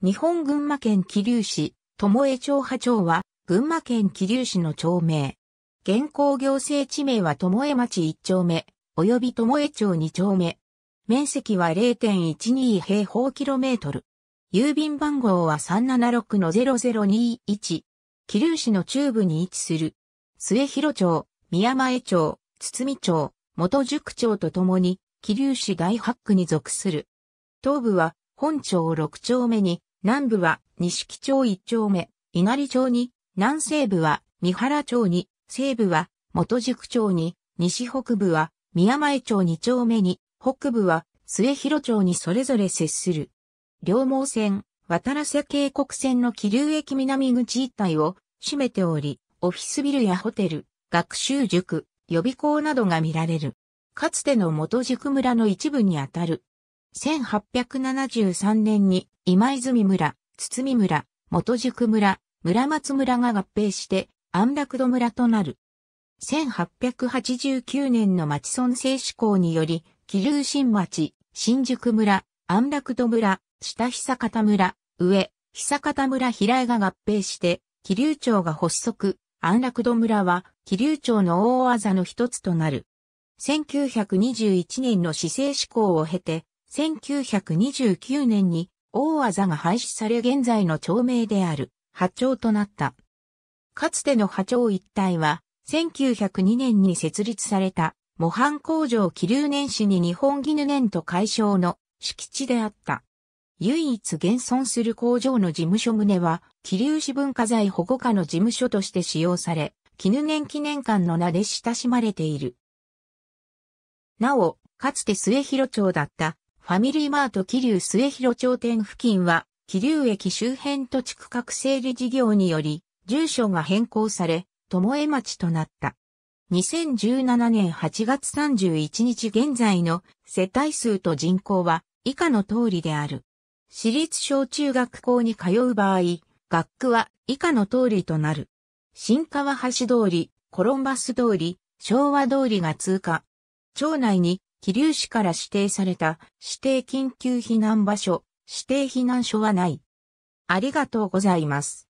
日本群馬県桐生市、友江町波町は、群馬県桐生市の町名。現行行政地名は友江町1丁目、及び友江町2丁目。面積は0.12平方キロメートル。郵便番号は376の0021。桐生市の中部に位置する。末広町、宮前町、堤町、元宿町とともに、桐生市大白区に属する。東部は、本町6丁目に、南部は西木町一丁目、稲荷町に、南西部は三原町に、西部は元宿町に、西北部は宮前町二丁目に、北部は末広町にそれぞれ接する。両毛線、渡良瀬渓谷線の気流駅南口一帯を占めており、オフィスビルやホテル、学習塾、予備校などが見られる。かつての元宿村の一部にあたる。1873年に今泉村、堤村、元宿村、村松村が合併して安楽戸村となる。1889年の町村制施行により、桐生新町、新宿村、安楽戸村、下久方村、上、久方村平井が合併して、桐生町が発足、安楽戸村は桐生町の大技の一つとなる。1921年の市政施行を経て、1929年に大技が廃止され現在の町名である波町となった。かつての波町一帯は、1902年に設立された模範工場気流年始に日本絹年と解消の敷地であった。唯一現存する工場の事務所棟は、気流市文化財保護課の事務所として使用され、絹年記念館の名で親しまれている。なお、かつて末広町だったファミリーマート桐生末広町店付近は、桐生駅周辺土地区画整理事業により、住所が変更され、巴町となった。2017年8月31日現在の世帯数と人口は以下の通りである。私立小中学校に通う場合、学区は以下の通りとなる。新川橋通り、コロンバス通り、昭和通りが通過。町内に桐生市から指定された指定緊急避難場所、指定避難所はない。ありがとうございます。